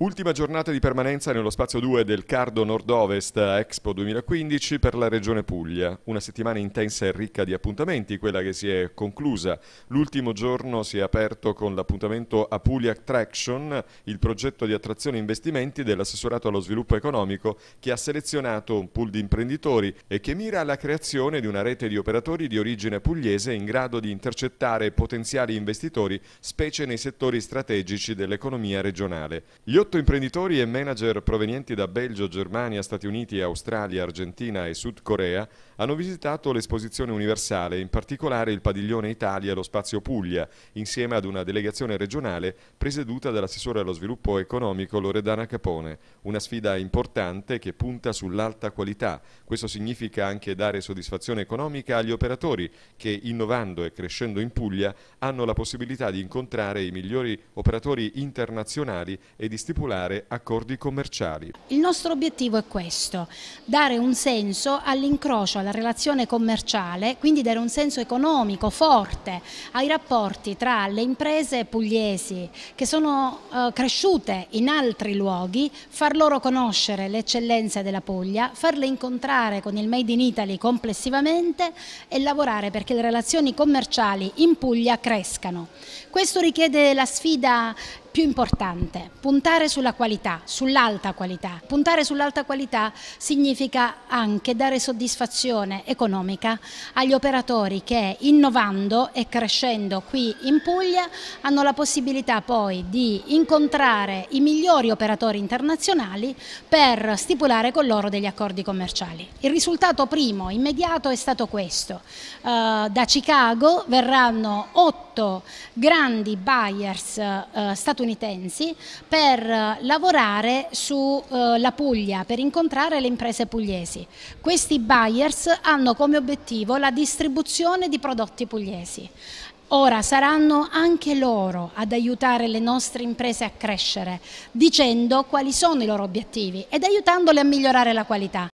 Ultima giornata di permanenza nello spazio 2 del Cardo Nord-Ovest Expo 2015 per la Regione Puglia. Una settimana intensa e ricca di appuntamenti, quella che si è conclusa. L'ultimo giorno si è aperto con l'appuntamento a Puglia Traction, il progetto di attrazione e investimenti dell'assessorato allo sviluppo economico che ha selezionato un pool di imprenditori e che mira alla creazione di una rete di operatori di origine pugliese in grado di intercettare potenziali investitori, specie nei settori strategici dell'economia regionale. Gli 38 imprenditori e manager provenienti da Belgio, Germania, Stati Uniti, Australia, Argentina e Sud Corea hanno visitato l'esposizione universale, in particolare il padiglione Italia e lo spazio Puglia, insieme ad una delegazione regionale presieduta dall'assessore allo sviluppo economico Loredana Capone. Una sfida importante che punta sull'alta qualità. Questo significa anche dare soddisfazione economica agli operatori che, innovando e crescendo in Puglia, hanno la possibilità di incontrare i migliori operatori internazionali e di stipulare stipulare accordi commerciali. Il nostro obiettivo è questo, dare un senso all'incrocio, alla relazione commerciale, quindi dare un senso economico forte ai rapporti tra le imprese pugliesi che sono eh, cresciute in altri luoghi, far loro conoscere le eccellenze della Puglia, farle incontrare con il Made in Italy complessivamente e lavorare perché le relazioni commerciali in Puglia crescano. Questo richiede la sfida più importante, puntare sulla qualità, sull'alta qualità. Puntare sull'alta qualità significa anche dare soddisfazione economica agli operatori che innovando e crescendo qui in Puglia hanno la possibilità poi di incontrare i migliori operatori internazionali per stipulare con loro degli accordi commerciali. Il risultato primo, immediato, è stato questo. Eh, da Chicago verranno otto 8 grandi buyers eh, statunitensi per lavorare sulla eh, Puglia, per incontrare le imprese pugliesi. Questi buyers hanno come obiettivo la distribuzione di prodotti pugliesi. Ora saranno anche loro ad aiutare le nostre imprese a crescere, dicendo quali sono i loro obiettivi ed aiutandole a migliorare la qualità.